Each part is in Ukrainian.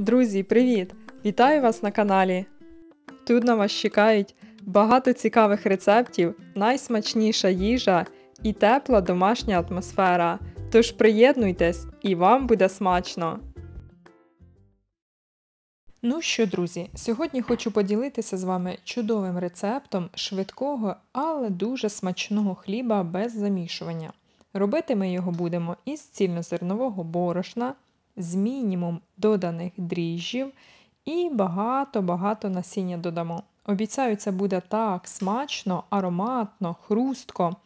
Друзі, привіт! Вітаю вас на каналі! Тут на вас чекають багато цікавих рецептів, найсмачніша їжа і тепла домашня атмосфера. Тож приєднуйтесь і вам буде смачно! Ну що, друзі, сьогодні хочу поділитися з вами чудовим рецептом швидкого, але дуже смачного хліба без замішування. Робити ми його будемо із цільнозернового борошна з мінімум доданих дріжджів і багато-багато насіння додамо. Обіцяю, це буде так смачно, ароматно, хрустко.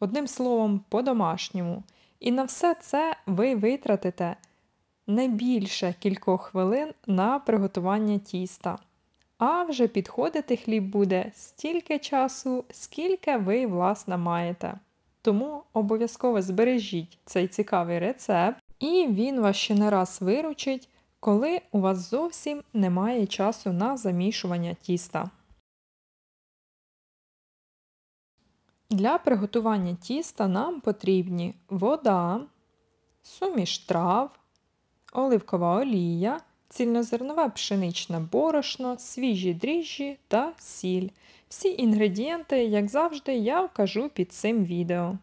Одним словом, по-домашньому. І на все це ви витратите не більше кількох хвилин на приготування тіста. А вже підходити хліб буде стільки часу, скільки ви, власне, маєте. Тому обов'язково збережіть цей цікавий рецепт і він вас ще не раз виручить, коли у вас зовсім немає часу на замішування тіста. Для приготування тіста нам потрібні вода, суміш трав, оливкова олія, цільнозернове пшеничне борошно, свіжі дріжджі та сіль. Всі інгредієнти, як завжди, я вкажу під цим відео.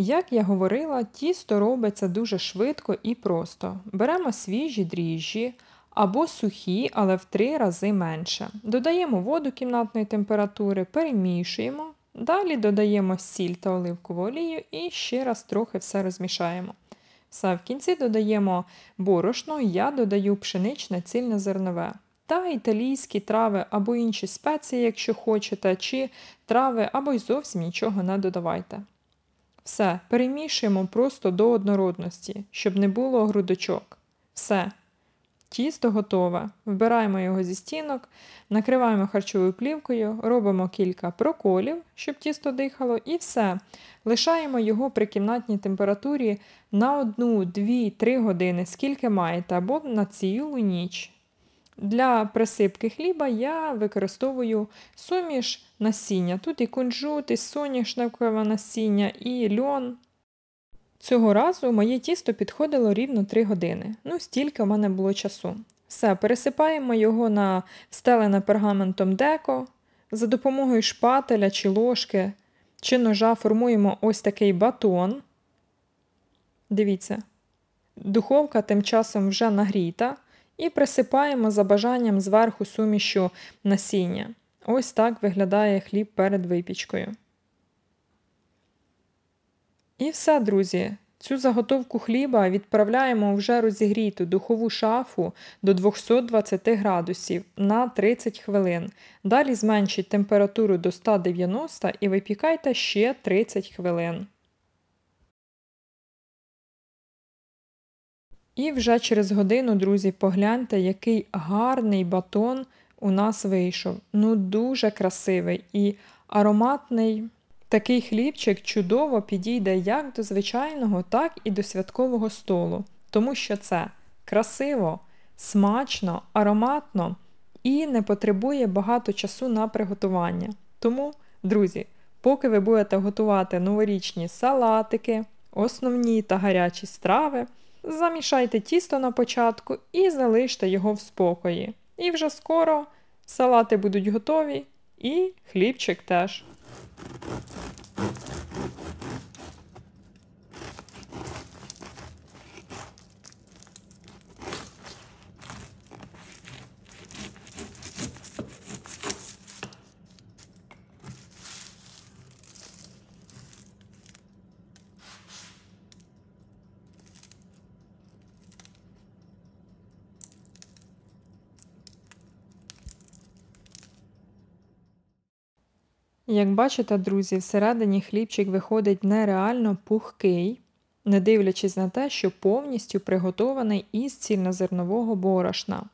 Як я говорила, тісто робиться дуже швидко і просто. Беремо свіжі дріжджі або сухі, але в три рази менше. Додаємо воду кімнатної температури, перемішуємо. Далі додаємо сіль та оливкову олію і ще раз трохи все розмішаємо. Все в кінці додаємо борошно, я додаю пшеничне цільне зернове. Та італійські трави або інші спеції, якщо хочете, чи трави, або й зовсім нічого не додавайте. Все, перемішуємо просто до однородності, щоб не було грудочок. Все. Тісто готове. Вбираємо його зі стінок, накриваємо харчовою плівкою, робимо кілька проколів, щоб тісто дихало, і все. Лишаємо його при кімнатній температурі на 1, 2, 3 години, скільки маєте, або на цілу ніч. Для присипки хліба я використовую суміш насіння. Тут і кунжут, і соняшникове насіння, і льон. Цього разу моє тісто підходило рівно 3 години. Ну, стільки в мене було часу. Все, пересипаємо його на стелене пергаментом деко. За допомогою шпателя чи ложки чи ножа формуємо ось такий батон. Дивіться, духовка тим часом вже нагріта і присипаємо за бажанням зверху сумішю насіння. Ось так виглядає хліб перед випічкою. І все, друзі. Цю заготовку хліба відправляємо вже розігріту духову шафу до 220 градусів на 30 хвилин. Далі зменшіть температуру до 190 і випікайте ще 30 хвилин. І вже через годину, друзі, погляньте, який гарний батон у нас вийшов. Ну, дуже красивий і ароматний. Такий хлібчик чудово підійде як до звичайного, так і до святкового столу, тому що це красиво, смачно, ароматно і не потребує багато часу на приготування. Тому, друзі, поки ви будете готувати новорічні салатики, основні та гарячі страви. Замішайте тісто на початку і залиште його в спокої. І вже скоро салати будуть готові, і хлібчик теж. Як бачите, друзі, всередині хлібчик виходить нереально пухкий, не дивлячись на те, що повністю приготований із цільнозернового борошна.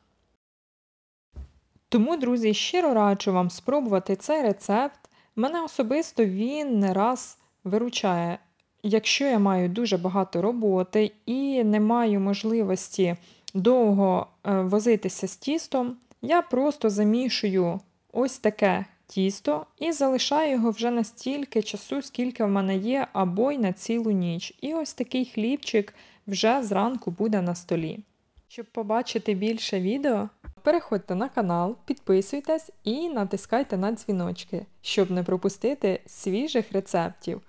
Тому, друзі, щиро раджу вам спробувати цей рецепт. Мене особисто він не раз виручає. Якщо я маю дуже багато роботи і не маю можливості довго е, возитися з тістом, я просто замішую ось таке тісто і залишаю його вже настільки часу, скільки в мене є, або й на цілу ніч. І ось такий хлібчик вже зранку буде на столі. Щоб побачити більше відео, переходьте на канал, підписуйтесь і натискайте на дзвіночки, щоб не пропустити свіжих рецептів.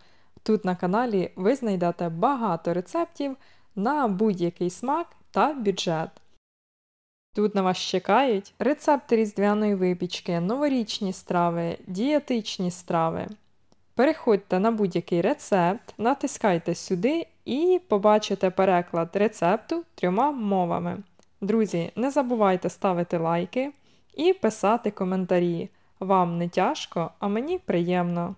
Тут на каналі ви знайдете багато рецептів на будь-який смак та бюджет. Тут на вас чекають рецепти різдвяної випічки, новорічні страви, дієтичні страви. Переходьте на будь-який рецепт, натискайте сюди і побачите переклад рецепту трьома мовами. Друзі, не забувайте ставити лайки і писати коментарі. Вам не тяжко, а мені приємно.